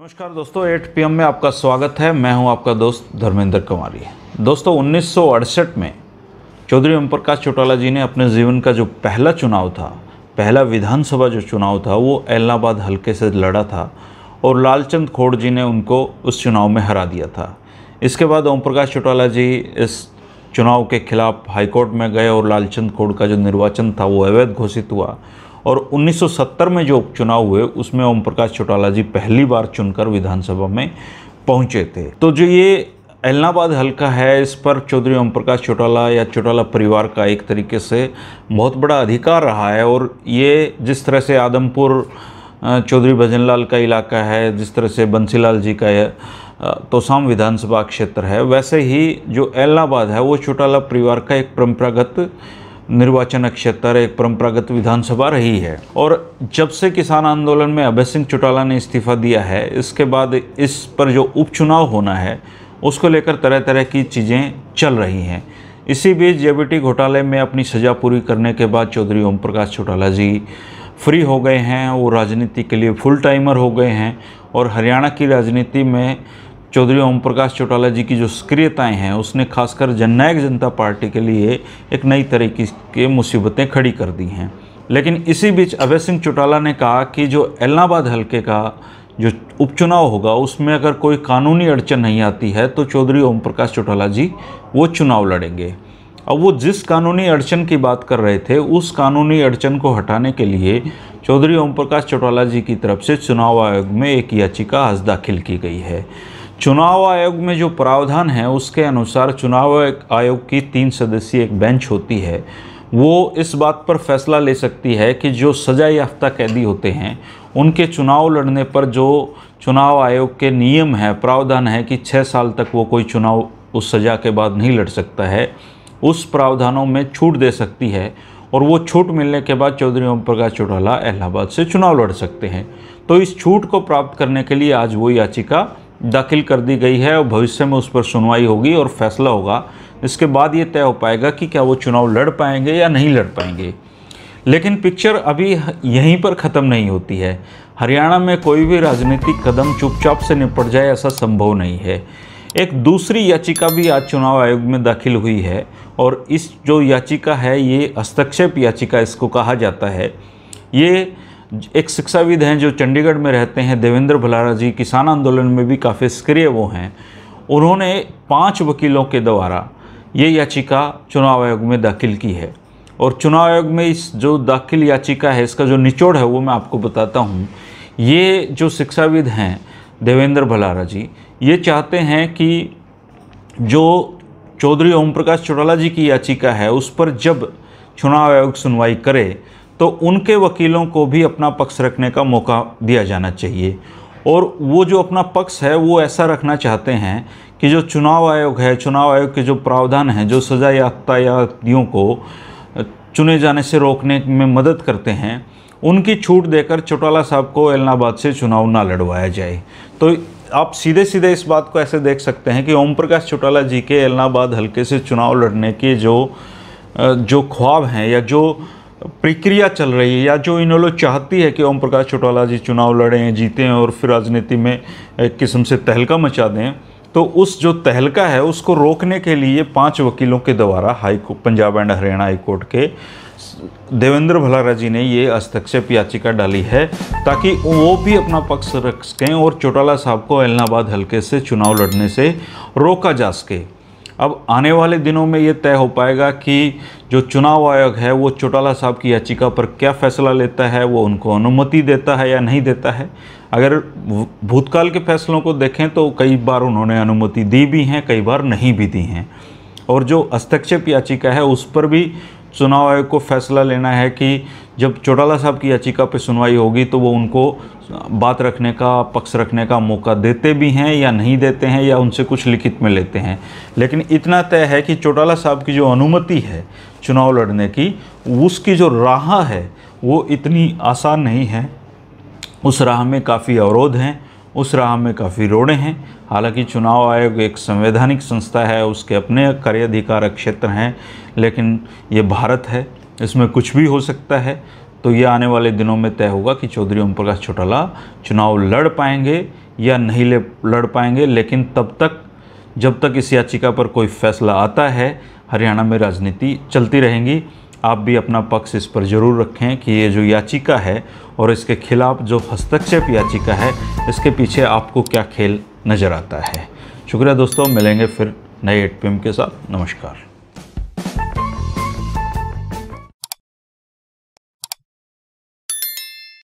नमस्कार दोस्तों 8 पीएम में आपका स्वागत है मैं हूं आपका दोस्त धर्मेंद्र कुमारी दोस्तों उन्नीस में चौधरी ओम प्रकाश चौटाला जी ने अपने जीवन का जो पहला चुनाव था पहला विधानसभा जो चुनाव था वो एलाहाबाद हल्के से लड़ा था और लालचंद खोड़ जी ने उनको उस चुनाव में हरा दिया था इसके बाद ओम प्रकाश चौटाला जी इस चुनाव के खिलाफ हाईकोर्ट में गए और लालचंद खोड़ का जो निर्वाचन था वो अवैध घोषित हुआ और 1970 में जो उपचुनाव हुए उसमें ओम प्रकाश चौटाला जी पहली बार चुनकर विधानसभा में पहुंचे थे तो जो ये एलनाबाद हल्का है इस पर चौधरी ओम प्रकाश चौटाला या चौटाला परिवार का एक तरीके से बहुत बड़ा अधिकार रहा है और ये जिस तरह से आदमपुर चौधरी भजनलाल का इलाका है जिस तरह से बंसीलाल जी का तोसाम विधानसभा क्षेत्र है वैसे ही जो एलनाबाद है वो चौटाला परिवार का एक परंपरागत निर्वाचन क्षेत्र एक परंपरागत विधानसभा रही है और जब से किसान आंदोलन में अभय सिंह चौटाला ने इस्तीफा दिया है इसके बाद इस पर जो उपचुनाव होना है उसको लेकर तरह तरह की चीज़ें चल रही हैं इसी बीच जेबीटी घोटाले में अपनी सज़ा पूरी करने के बाद चौधरी ओम प्रकाश चौटाला जी फ्री हो गए हैं वो राजनीति के लिए फुल टाइमर हो गए हैं और हरियाणा की राजनीति में चौधरी ओम प्रकाश चौटाला जी की जो सक्रियताएँ हैं उसने खासकर जननायक जनता पार्टी के लिए एक नई तरीके की मुसीबतें खड़ी कर दी हैं लेकिन इसी बीच अभय सिंह चौटाला ने कहा कि जो इलाहाबाद हल्के का जो उपचुनाव होगा उसमें अगर कोई कानूनी अड़चन नहीं आती है तो चौधरी ओम प्रकाश चौटाला जी वो चुनाव लड़ेंगे अब वो जिस कानूनी अड़चन की बात कर रहे थे उस कानूनी अड़चन को हटाने के लिए चौधरी ओम प्रकाश चौटाला जी की तरफ से चुनाव आयोग में एक याचिका आज दाखिल की गई है चुनाव आयोग में जो प्रावधान है उसके अनुसार चुनाव आयोग की तीन सदस्यीय एक बेंच होती है वो इस बात पर फैसला ले सकती है कि जो सजा याफ्ता कैदी होते हैं उनके चुनाव लड़ने पर जो चुनाव आयोग के नियम है प्रावधान है कि छः साल तक वो कोई चुनाव उस सज़ा के बाद नहीं लड़ सकता है उस प्रावधानों में छूट दे सकती है और वो छूट मिलने के बाद चौधरी ओम प्रकाश चौटाला इलाहाबाद से चुनाव लड़ सकते हैं तो इस छूट को प्राप्त करने के लिए आज वो याचिका दाखिल कर दी गई है और भविष्य में उस पर सुनवाई होगी और फैसला होगा इसके बाद ये तय हो पाएगा कि क्या वो चुनाव लड़ पाएंगे या नहीं लड़ पाएंगे लेकिन पिक्चर अभी यहीं पर ख़त्म नहीं होती है हरियाणा में कोई भी राजनीतिक कदम चुपचाप से निपट जाए ऐसा संभव नहीं है एक दूसरी याचिका भी आज चुनाव आयोग में दाखिल हुई है और इस जो याचिका है ये हस्तक्षेप याचिका इसको कहा जाता है ये एक शिक्षाविद हैं जो चंडीगढ़ में रहते हैं देवेंद्र भलारा जी किसान आंदोलन में भी काफ़ी सक्रिय वो हैं उन्होंने पांच वकीलों के द्वारा ये याचिका चुनाव आयोग में दाखिल की है और चुनाव आयोग में इस जो दाखिल याचिका है इसका जो निचोड़ है वो मैं आपको बताता हूँ ये जो शिक्षाविद हैं देवेंद्र भलारा जी ये चाहते हैं कि जो चौधरी ओम प्रकाश चौटाला जी की याचिका है उस पर जब चुनाव आयोग सुनवाई करे तो उनके वकीलों को भी अपना पक्ष रखने का मौका दिया जाना चाहिए और वो जो अपना पक्ष है वो ऐसा रखना चाहते हैं कि जो चुनाव आयोग है चुनाव आयोग के जो प्रावधान हैं जो सजा याफ्ता को चुने जाने से रोकने में मदद करते हैं उनकी छूट देकर चौटाला साहब को एलनाबाद से चुनाव ना लड़वाया जाए तो आप सीधे सीधे इस बात को ऐसे देख सकते हैं कि ओम प्रकाश चौटाला जी के एलनाबाद हल्के से चुनाव लड़ने के जो जो ख्वाब हैं या जो प्रक्रिया चल रही है या जो इन लोग चाहती है कि ओम प्रकाश चौटाला जी चुनाव लड़ें जीतें और फिर राजनीति में एक किस्म से तहलका मचा दें तो उस जो तहलका है उसको रोकने के लिए पांच वकीलों के द्वारा high Punjab and Haryana high court के देवेंद्र भलारा जी ने ये हस्तक्षेप याचिका डाली है ताकि वो भी अपना पक्ष रख सकें और चौटाला साहब को इलाहाबाद हल्के से चुनाव लड़ने से रोका जा सके अब आने वाले दिनों में ये तय हो पाएगा कि जो चुनाव आयोग है वो चौटाला साहब की याचिका पर क्या फैसला लेता है वो उनको अनुमति देता है या नहीं देता है अगर भूतकाल के फैसलों को देखें तो कई बार उन्होंने अनुमति दी भी हैं कई बार नहीं भी दी हैं और जो हस्तक्षेप याचिका है उस पर भी चुनाव आयोग को फैसला लेना है कि जब चौटाला साहब की याचिका पर सुनवाई होगी तो वो उनको बात रखने का पक्ष रखने का मौका देते भी हैं या नहीं देते हैं या उनसे कुछ लिखित में लेते हैं लेकिन इतना तय है कि चौटाला साहब की जो अनुमति है चुनाव लड़ने की उसकी जो राह है वो इतनी आसान नहीं है उस राह में काफ़ी अवरोध हैं उस राह में काफ़ी रोड़े हैं हालांकि चुनाव आयोग एक संवैधानिक संस्था है उसके अपने अधिकार क्षेत्र हैं लेकिन ये भारत है इसमें कुछ भी हो सकता है तो ये आने वाले दिनों में तय होगा कि चौधरी ओम प्रकाश चौटाला चुनाव लड़ पाएंगे या नहीं ले लड़ पाएंगे लेकिन तब तक जब तक इस याचिका पर कोई फैसला आता है हरियाणा में राजनीति चलती रहेंगी आप भी अपना पक्ष इस पर ज़रूर रखें कि ये जो याचिका है और इसके खिलाफ जो हस्तक्षेप याचिका है इसके पीछे आपको क्या खेल नज़र आता है शुक्रिया दोस्तों मिलेंगे फिर नए एट के साथ नमस्कार